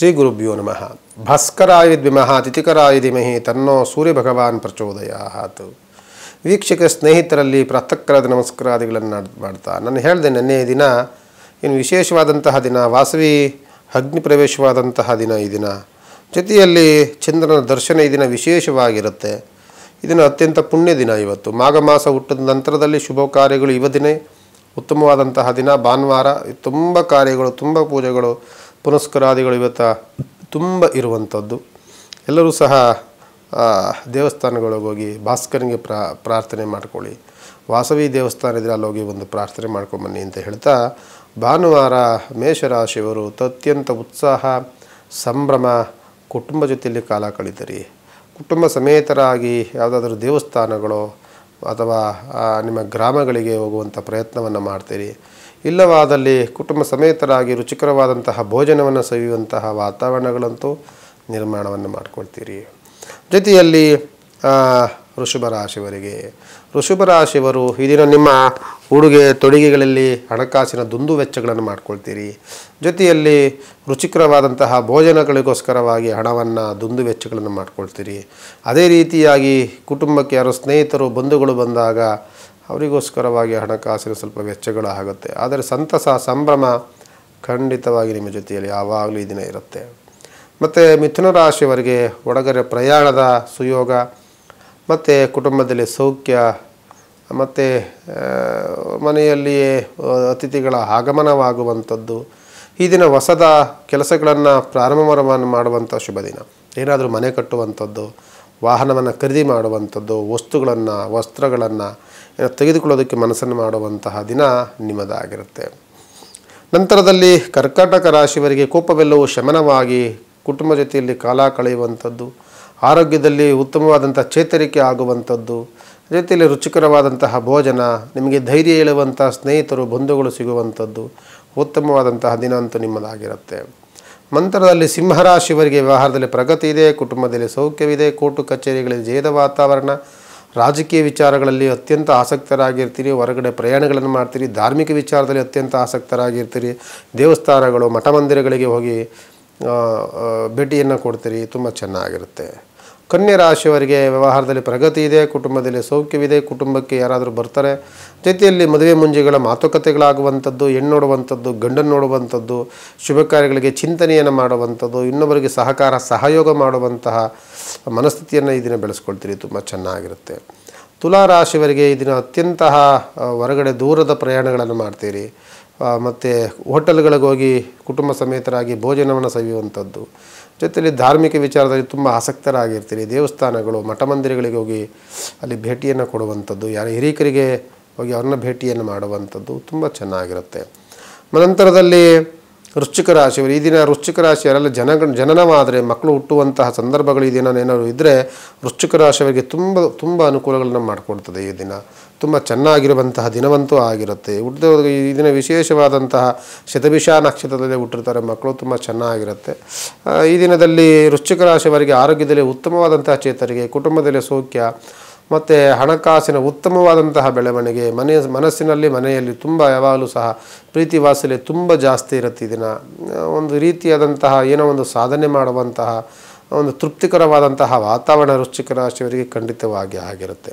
ಶ್ರೀ ಗುರುಭ್ಯೋ ನಮಃ ಭಾಸ್ಕರಾಯ ವಿಮಹ ತಿಥಿಕರಾಯ ಧಿಮಹಿ ತನ್ನೋ ಸೂರ್ಯ ಭಗವಾನ್ ಪ್ರಚೋದಯ ಆತು ವೀಕ್ಷಕ ಸ್ನೇಹಿತರಲ್ಲಿ ಪ್ರಾತಃಕರಾದ ನಮಸ್ಕಾರಾದಿಗಳನ್ನು ಮಾಡ್ತಾ ನಾನು ಹೇಳಿದೆ ನೆನ್ನೆ ದಿನ ಏನು ವಿಶೇಷವಾದಂತಹ ದಿನ ವಾಸವಿ ಅಗ್ನಿ ಪ್ರವೇಶವಾದಂತಹ ದಿನ ಈ ದಿನ ಜೊತೆಯಲ್ಲಿ ಚಂದ್ರನ ದರ್ಶನ ಈ ದಿನ ವಿಶೇಷವಾಗಿರುತ್ತೆ ಇದನ್ನು ಅತ್ಯಂತ ಪುಣ್ಯ ದಿನ ಇವತ್ತು ಮಾಘ ಮಾಸ ಹುಟ್ಟಿದ ನಂತರದಲ್ಲಿ ಶುಭ ಕಾರ್ಯಗಳು ಇವ ದಿನೇ ಉತ್ತಮವಾದಂತಹ ದಿನ ಭಾನುವಾರ ತುಂಬ ಕಾರ್ಯಗಳು ತುಂಬ ಪೂಜೆಗಳು ಪುನಸ್ಕರಾದಿಗಳು ಇವತ್ತ ತುಂಬ ಇರುವಂಥದ್ದು ಎಲ್ಲರೂ ಸಹ ದೇವಸ್ಥಾನಗಳಿಗೆ ಹೋಗಿ ಭಾಸ್ಕರನಿಗೆ ಪ್ರಾರ್ಥನೆ ಮಾಡ್ಕೊಳ್ಳಿ ವಾಸವಿ ದೇವಸ್ಥಾನ ಅಲ್ಲಿ ಹೋಗಿ ಒಂದು ಪ್ರಾರ್ಥನೆ ಮಾಡ್ಕೊಂಬನ್ನಿ ಅಂತ ಹೇಳ್ತಾ ಭಾನುವಾರ ಮೇಷರಾಶಿಯವರು ಅತ್ಯಂತ ಉತ್ಸಾಹ ಸಂಭ್ರಮ ಕುಟುಂಬ ಜೊತೆಯಲ್ಲಿ ಕಾಲ ಕಳೀತರಿ ಕುಟುಂಬ ಸಮೇತರಾಗಿ ಯಾವುದಾದ್ರೂ ದೇವಸ್ಥಾನಗಳೋ ಅಥವಾ ನಿಮ್ಮ ಗ್ರಾಮಗಳಿಗೆ ಹೋಗುವಂಥ ಪ್ರಯತ್ನವನ್ನು ಮಾಡ್ತೀರಿ ಇಲ್ಲವಾದಲ್ಲಿ ಕುಟುಂಬ ಸಮೇತರಾಗಿ ರುಚಿಕರವಾದಂತಹ ಭೋಜನವನ್ನು ಸವಿಯುವಂತಹ ವಾತಾವರಣಗಳಂತೂ ನಿರ್ಮಾಣವನ್ನು ಮಾಡಿಕೊಳ್ತೀರಿ ಜೊತೆಯಲ್ಲಿ ವೃಷಭ ರಾಶಿಯವರಿಗೆ ವೃಷಭ ರಾಶಿಯವರು ಇದನ್ನು ನಿಮ್ಮ ಉಡುಗೆ ತೊಡುಗೆಗಳಲ್ಲಿ ಹಣಕಾಸಿನ ದುಂದು ವೆಚ್ಚಗಳನ್ನು ಮಾಡ್ಕೊಳ್ತೀರಿ ಜೊತೆಯಲ್ಲಿ ರುಚಿಕರವಾದಂತಹ ಭೋಜನಗಳಿಗೋಸ್ಕರವಾಗಿ ಹಣವನ್ನು ದುಂದು ವೆಚ್ಚಗಳನ್ನು ಮಾಡ್ಕೊಳ್ತೀರಿ ಅದೇ ರೀತಿಯಾಗಿ ಕುಟುಂಬಕ್ಕೆ ಯಾರೋ ಸ್ನೇಹಿತರು ಬಂಧುಗಳು ಬಂದಾಗ ಅವರಿಗೋಸ್ಕರವಾಗಿ ಹಣಕಾಸಿನ ಸ್ವಲ್ಪ ವೆಚ್ಚಗಳು ಆಗುತ್ತೆ ಆದರೆ ಸಂತಸ ಸಂಭ್ರಮ ಖಂಡಿತವಾಗಿ ನಿಮ್ಮ ಜೊತೆಯಲ್ಲಿ ಯಾವಾಗಲೂ ಈ ದಿನ ಇರುತ್ತೆ ಮತ್ತು ಮಿಥುನ ರಾಶಿಯವರಿಗೆ ಒಡಗರೆ ಪ್ರಯಾಣದ ಸುಯೋಗ ಮತ್ತು ಕುಟುಂಬದಲ್ಲಿ ಸೌಖ್ಯ ಮತ್ತು ಮನೆಯಲ್ಲಿಯೇ ಅತಿಥಿಗಳ ಆಗಮನವಾಗುವಂಥದ್ದು ಈ ದಿನ ಹೊಸದ ಕೆಲಸಗಳನ್ನು ಪ್ರಾರಂಭ ಮಾಡುವಂಥ ಶುಭ ದಿನ ಏನಾದರೂ ಮನೆ ಕಟ್ಟುವಂಥದ್ದು ವಾಹನವನ್ನು ಖರೀದಿ ಮಾಡುವಂಥದ್ದು ವಸ್ತುಗಳನ್ನು ವಸ್ತ್ರಗಳನ್ನು ತೆಗೆದುಕೊಳ್ಳೋದಕ್ಕೆ ಮನಸ್ಸನ್ನು ಮಾಡುವಂತಹ ದಿನ ನಿಮ್ಮದಾಗಿರುತ್ತೆ ನಂತರದಲ್ಲಿ ಕರ್ಕಾಟಕ ರಾಶಿಯವರಿಗೆ ಕೋಪವೆಲ್ಲವೂ ಶಮನವಾಗಿ ಕುಟುಂಬ ಜೊತೆಯಲ್ಲಿ ಕಾಲ ಕಳೆಯುವಂಥದ್ದು ಆರೋಗ್ಯದಲ್ಲಿ ಉತ್ತಮವಾದಂಥ ಚೇತರಿಕೆ ಆಗುವಂಥದ್ದು ರೀತಿಯಲ್ಲಿ ರುಚಿಕರವಾದಂತಹ ಭೋಜನ ನಿಮಗೆ ಧೈರ್ಯ ಹೇಳುವಂತಹ ಸ್ನೇಹಿತರು ಬಂಧುಗಳು ಸಿಗುವಂಥದ್ದು ಉತ್ತಮವಾದಂತಹ ದಿನ ಅಂತೂ ನಿಮ್ಮದಾಗಿರುತ್ತೆ ಮಂತ್ರದಲ್ಲಿ ಸಿಂಹರಾಶಿಯವರಿಗೆ ವ್ಯವಹಾರದಲ್ಲಿ ಪ್ರಗತಿ ಇದೆ ಕುಟುಂಬದಲ್ಲಿ ಸೌಖ್ಯವಿದೆ ಕೋರ್ಟು ಕಚೇರಿಗಳಲ್ಲಿ ಜೇದ ವಾತಾವರಣ ರಾಜಕೀಯ ವಿಚಾರಗಳಲ್ಲಿ ಅತ್ಯಂತ ಆಸಕ್ತರಾಗಿರ್ತೀರಿ ಹೊರಗಡೆ ಪ್ರಯಾಣಗಳನ್ನು ಮಾಡ್ತೀರಿ ಧಾರ್ಮಿಕ ವಿಚಾರದಲ್ಲಿ ಅತ್ಯಂತ ಆಸಕ್ತರಾಗಿರ್ತೀರಿ ದೇವಸ್ಥಾನಗಳು ಮಠ ಮಂದಿರಗಳಿಗೆ ಹೋಗಿ ಭೇಟಿಯನ್ನು ಕೊಡ್ತೀರಿ ತುಂಬ ಚೆನ್ನಾಗಿರುತ್ತೆ ಕನ್ಯಾ ರಾಶಿಯವರಿಗೆ ವ್ಯವಹಾರದಲ್ಲಿ ಪ್ರಗತಿ ಇದೆ ಕುಟುಂಬದಲ್ಲಿ ಸೌಖ್ಯವಿದೆ ಕುಟುಂಬಕ್ಕೆ ಯಾರಾದರೂ ಬರ್ತಾರೆ ಜೊತೆಯಲ್ಲಿ ಮದುವೆ ಮುಂಜೆಗಳ ಮಾತುಕತೆಗಳಾಗುವಂಥದ್ದು ಹೆಣ್ಣು ನೋಡುವಂಥದ್ದು ಗಂಡನ್ನು ನೋಡುವಂಥದ್ದು ಶುಭ ಕಾರ್ಯಗಳಿಗೆ ಚಿಂತನೆಯನ್ನು ಮಾಡುವಂಥದ್ದು ಇನ್ನೊಬ್ಬರಿಗೆ ಸಹಕಾರ ಸಹಯೋಗ ಮಾಡುವಂತಹ ಮನಸ್ಥಿತಿಯನ್ನು ಈ ದಿನ ಬೆಳೆಸ್ಕೊಳ್ತೀರಿ ತುಂಬ ಚೆನ್ನಾಗಿರುತ್ತೆ ತುಲಾ ಈ ದಿನ ಅತ್ಯಂತಹ ಹೊರಗಡೆ ದೂರದ ಪ್ರಯಾಣಗಳನ್ನು ಮಾಡ್ತೀರಿ ಮತ್ತು ಹೋಟೆಲ್ಗಳಿಗೋಗಿ ಕುಟುಂಬ ಸಮೇತರಾಗಿ ಭೋಜನವನ್ನು ಸವಿಯುವಂಥದ್ದು ಜೊತೆಯಲ್ಲಿ ಧಾರ್ಮಿಕ ವಿಚಾರದಲ್ಲಿ ತುಂಬ ಆಸಕ್ತರಾಗಿರ್ತೀರಿ ದೇವಸ್ಥಾನಗಳು ಮಠ ಮಂದಿರಗಳಿಗೆ ಹೋಗಿ ಅಲ್ಲಿ ಭೇಟಿಯನ್ನು ಕೊಡುವಂಥದ್ದು ಯಾರ ಹಿರಿಯರಿಗೆ ಹೋಗಿ ಅವ್ರನ್ನ ಭೇಟಿಯನ್ನು ಮಾಡುವಂಥದ್ದು ತುಂಬ ಚೆನ್ನಾಗಿರುತ್ತೆ ನಂತರದಲ್ಲಿ ವೃಶ್ಚಿಕ ರಾಶಿಯವರು ಈ ದಿನ ವೃಶ್ಚಿಕ ರಾಶಿಯವರೆಲ್ಲ ಜನ ಜನನವಾದರೆ ಮಕ್ಕಳು ಹುಟ್ಟುವಂತಹ ಸಂದರ್ಭಗಳು ಈ ದಿನ ಏನಾದರೂ ಇದ್ದರೆ ವೃಶ್ಚಿಕ ರಾಶಿಯವರಿಗೆ ತುಂಬ ತುಂಬ ಅನುಕೂಲಗಳನ್ನು ಮಾಡಿಕೊಡ್ತದೆ ಈ ದಿನ ತುಂಬ ಚೆನ್ನಾಗಿರುವಂತಹ ದಿನವಂತೂ ಆಗಿರುತ್ತೆ ಹುಟ್ಟಿದ ಈ ದಿನ ವಿಶೇಷವಾದಂತಹ ಶತಭಿಷಾ ನಕ್ಷತ್ರದಲ್ಲಿ ಹುಟ್ಟಿರ್ತಾರೆ ಮಕ್ಕಳು ತುಂಬ ಚೆನ್ನಾಗಿರುತ್ತೆ ಈ ದಿನದಲ್ಲಿ ವೃಶ್ಚಿಕ ರಾಶಿಯವರಿಗೆ ಆರೋಗ್ಯದಲ್ಲಿ ಉತ್ತಮವಾದಂತಹ ಚೇತರಿಗೆ ಕುಟುಂಬದಲ್ಲಿ ಸೌಖ್ಯ ಮತ್ತು ಹಣಕಾಸಿನ ಉತ್ತಮವಾದಂತಹ ಬೆಳವಣಿಗೆ ಮನೆ ಮನಸ್ಸಿನಲ್ಲಿ ಮನೆಯಲ್ಲಿ ತುಂಬ ಯಾವಾಗಲೂ ಸಹ ಪ್ರೀತಿ ವಾಸಲೆ ತುಂಬ ಜಾಸ್ತಿ ಇರುತ್ತೆ ದಿನ ಒಂದು ರೀತಿಯಾದಂತಹ ಏನೋ ಒಂದು ಸಾಧನೆ ಮಾಡುವಂತಹ ಒಂದು ತೃಪ್ತಿಕರವಾದಂತಹ ವಾತಾವರಣ ವೃಶ್ಚಿಕ ರಾಶಿಯವರಿಗೆ ಖಂಡಿತವಾಗಿ ಆಗಿರುತ್ತೆ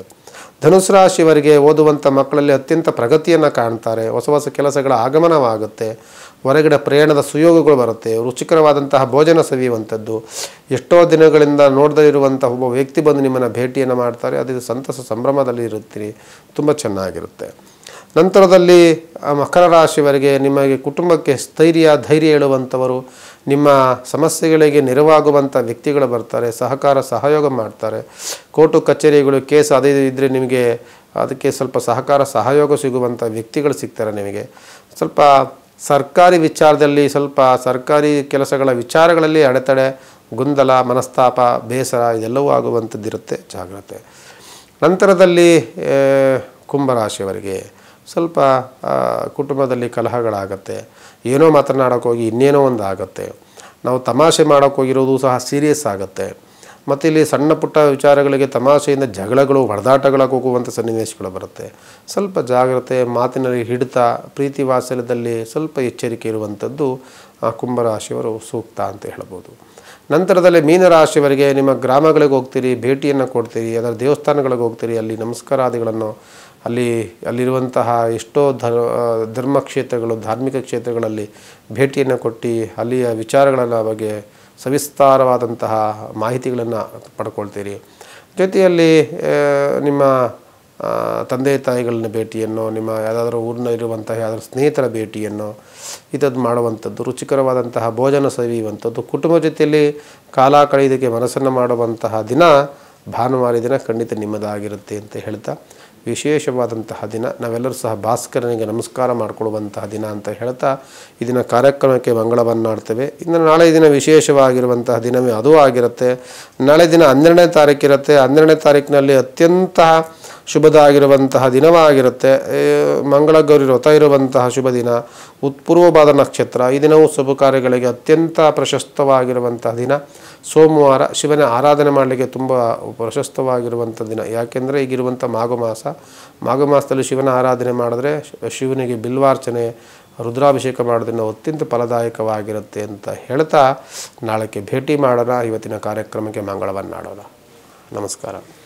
ಧನುಸು ರಾಶಿಯವರಿಗೆ ಓದುವಂಥ ಮಕ್ಕಳಲ್ಲಿ ಅತ್ಯಂತ ಪ್ರಗತಿಯನ್ನು ಕಾಣ್ತಾರೆ ಹೊಸ ಹೊಸ ಕೆಲಸಗಳ ಆಗಮನವಾಗುತ್ತೆ ಹೊರಗಡೆ ಪ್ರಯಾಣದ ಸುಯೋಗಗಳು ಬರುತ್ತೆ ರುಚಿಕರವಾದಂತಹ ಭೋಜನ ಸವಿಯುವಂಥದ್ದು ಎಷ್ಟೋ ದಿನಗಳಿಂದ ನೋಡದೇ ಇರುವಂಥ ಒಬ್ಬ ವ್ಯಕ್ತಿ ಬಂದು ನಿಮ್ಮನ್ನು ಭೇಟಿಯನ್ನು ಮಾಡ್ತಾರೆ ಅದು ಸಂತಸ ಸಂಭ್ರಮದಲ್ಲಿ ಇರುತ್ತೀರಿ ತುಂಬ ಚೆನ್ನಾಗಿರುತ್ತೆ ನಂತರದಲ್ಲಿ ಮಕರ ರಾಶಿವರೆಗೆ ನಿಮಗೆ ಕುಟುಂಬಕ್ಕೆ ಸ್ಥೈರ್ಯ ಧೈರ್ಯ ಹೇಳುವಂಥವರು ನಿಮ್ಮ ಸಮಸ್ಯೆಗಳಿಗೆ ನೆರವಾಗುವಂಥ ವ್ಯಕ್ತಿಗಳು ಬರ್ತಾರೆ ಸಹಕಾರ ಸಹಯೋಗ ಮಾಡ್ತಾರೆ ಕೋರ್ಟು ಕಚೇರಿಗಳು ಕೇಸ್ ಅದೇ ಇದ್ದರೆ ನಿಮಗೆ ಅದಕ್ಕೆ ಸ್ವಲ್ಪ ಸಹಕಾರ ಸಹಯೋಗ ಸಿಗುವಂಥ ವ್ಯಕ್ತಿಗಳು ಸಿಗ್ತಾರೆ ನಿಮಗೆ ಸ್ವಲ್ಪ ಸರ್ಕಾರಿ ವಿಚಾರದಲ್ಲಿ ಸ್ವಲ್ಪ ಸರ್ಕಾರಿ ಕೆಲಸಗಳ ವಿಚಾರಗಳಲ್ಲಿ ಅಡೆತಡೆ ಗೊಂದಲ ಮನಸ್ತಾಪ ಬೇಸರ ಇದೆಲ್ಲವೂ ಆಗುವಂಥದ್ದಿರುತ್ತೆ ಜಾಗ್ರತೆ ನಂತರದಲ್ಲಿ ಕುಂಭರಾಶಿಯವರಿಗೆ ಸ್ವಲ್ಪ ಕುಟುಂಬದಲ್ಲಿ ಕಲಹಗಳಾಗತ್ತೆ ಏನೋ ಮಾತನಾಡೋಕ್ಕೋಗಿ ಇನ್ನೇನೋ ಒಂದು ಆಗುತ್ತೆ ನಾವು ತಮಾಷೆ ಮಾಡೋಕ್ಕೋಗಿರೋದು ಸಹ ಸೀರಿಯಸ್ ಆಗುತ್ತೆ ಮತ್ತು ಇಲ್ಲಿ ಸಣ್ಣ ಪುಟ್ಟ ವಿಚಾರಗಳಿಗೆ ತಮಾಷೆಯಿಂದ ಜಗಳಗಳು ಹೊಡೆದಾಟಗಳ ಕೂಗುವಂಥ ಸನ್ನಿವೇಶಗಳು ಬರುತ್ತೆ ಸ್ವಲ್ಪ ಜಾಗ್ರತೆ ಮಾತಿನಲ್ಲಿ ಹಿಡಿತ ಪ್ರೀತಿ ವಾತ್ಸಲ್ಯದಲ್ಲಿ ಸ್ವಲ್ಪ ಎಚ್ಚರಿಕೆ ಇರುವಂಥದ್ದು ಆ ಕುಂಭರಾಶಿಯವರು ಸೂಕ್ತ ಅಂತ ಹೇಳ್ಬೋದು ನಂತರದಲ್ಲಿ ಮೀನರಾಶಿಯವರಿಗೆ ನಿಮ್ಮ ಗ್ರಾಮಗಳಿಗೆ ಹೋಗ್ತೀರಿ ಭೇಟಿಯನ್ನು ಕೊಡ್ತೀರಿ ಅದರ ದೇವಸ್ಥಾನಗಳಿಗೆ ಹೋಗ್ತೀರಿ ಅಲ್ಲಿ ನಮಸ್ಕಾರಾದಿಗಳನ್ನು ಅಲ್ಲಿ ಅಲ್ಲಿರುವಂತಹ ಎಷ್ಟೋ ಧರ್ ಧರ್ಮ ಕ್ಷೇತ್ರಗಳು ಧಾರ್ಮಿಕ ಕ್ಷೇತ್ರಗಳಲ್ಲಿ ಭೇಟಿಯನ್ನು ಕೊಟ್ಟು ಅಲ್ಲಿಯ ವಿಚಾರಗಳನ್ನು ಬಗ್ಗೆ ಸವಿಸ್ತಾರವಾದಂತಹ ಮಾಹಿತಿಗಳನ್ನು ಪಡ್ಕೊಳ್ತೀರಿ ಜೊತೆಯಲ್ಲಿ ನಿಮ್ಮ ತಂದೆ ತಾಯಿಗಳನ್ನ ಭೇಟಿಯನ್ನು ನಿಮ್ಮ ಯಾವುದಾದ್ರೂ ಊರಿನಲ್ಲಿರುವಂತಹ ಯಾವುದಾದ್ರೂ ಸ್ನೇಹಿತರ ಭೇಟಿಯನ್ನು ಇತದ್ದು ಮಾಡುವಂಥದ್ದು ರುಚಿಕರವಾದಂತಹ ಭೋಜನ ಸವಿಯುವಂಥದ್ದು ಕುಟುಂಬ ಜೊತೆಯಲ್ಲಿ ಕಾಲ ಕಳೆಯೋದಕ್ಕೆ ಮನಸ್ಸನ್ನು ಮಾಡುವಂತಹ ದಿನ ಭಾನುವಾರ ದಿನ ಖಂಡಿತ ನಿಮ್ಮದಾಗಿರುತ್ತೆ ಅಂತ ಹೇಳ್ತಾ ವಿಶೇಷವಾದಂತಹ ದಿನ ನಾವೆಲ್ಲರೂ ಸಹ ಭಾಸ್ಕರನಿಗೆ ನಮಸ್ಕಾರ ಮಾಡಿಕೊಳ್ಳುವಂತಹ ದಿನ ಅಂತ ಹೇಳ್ತಾ ಇದನ್ನು ಕಾರ್ಯಕ್ರಮಕ್ಕೆ ಮಂಗಳವನ್ನಾಡ್ತೇವೆ ಇನ್ನು ನಾಳೆ ದಿನ ವಿಶೇಷವಾಗಿರುವಂತಹ ದಿನವೇ ಅದು ಆಗಿರುತ್ತೆ ನಾಳೆ ದಿನ ಹನ್ನೆರಡನೇ ಇರುತ್ತೆ ಹನ್ನೆರಡನೇ ತಾರೀಕಿನಲ್ಲಿ ಅತ್ಯಂತ ಶುಭದಾಗಿರುವಂತಹ ಆಗಿರುತ್ತೆ ಮಂಗಳ ಗೌರಿ ವ್ರತ ಇರುವಂತಹ ಶುಭ ದಿನ ಉತ್ಪೂರ್ವವಾದ ನಕ್ಷತ್ರ ಈ ದಿನವೂ ಶುಭ ಕಾರ್ಯಗಳಿಗೆ ಅತ್ಯಂತ ಪ್ರಶಸ್ತವಾಗಿರುವಂತಹ ದಿನ ಸೋಮವಾರ ಶಿವನ ಆರಾಧನೆ ಮಾಡಲಿಕ್ಕೆ ತುಂಬ ಪ್ರಶಸ್ತವಾಗಿರುವಂಥ ದಿನ ಯಾಕೆಂದರೆ ಈಗಿರುವಂಥ ಮಾಘ ಮಾಸ ಮಾಘ ಮಾಸದಲ್ಲಿ ಶಿವನ ಆರಾಧನೆ ಮಾಡಿದ್ರೆ ಶಿವನಿಗೆ ಬಿಲ್ವಾರ್ಚನೆ ರುದ್ರಾಭಿಷೇಕ ಮಾಡೋದನ್ನು ಅತ್ಯಂತ ಫಲದಾಯಕವಾಗಿರುತ್ತೆ ಅಂತ ಹೇಳ್ತಾ ನಾಳೆಗೆ ಭೇಟಿ ಮಾಡೋಣ ಇವತ್ತಿನ ಕಾರ್ಯಕ್ರಮಕ್ಕೆ ಮಂಗಳವನ್ನು ನಮಸ್ಕಾರ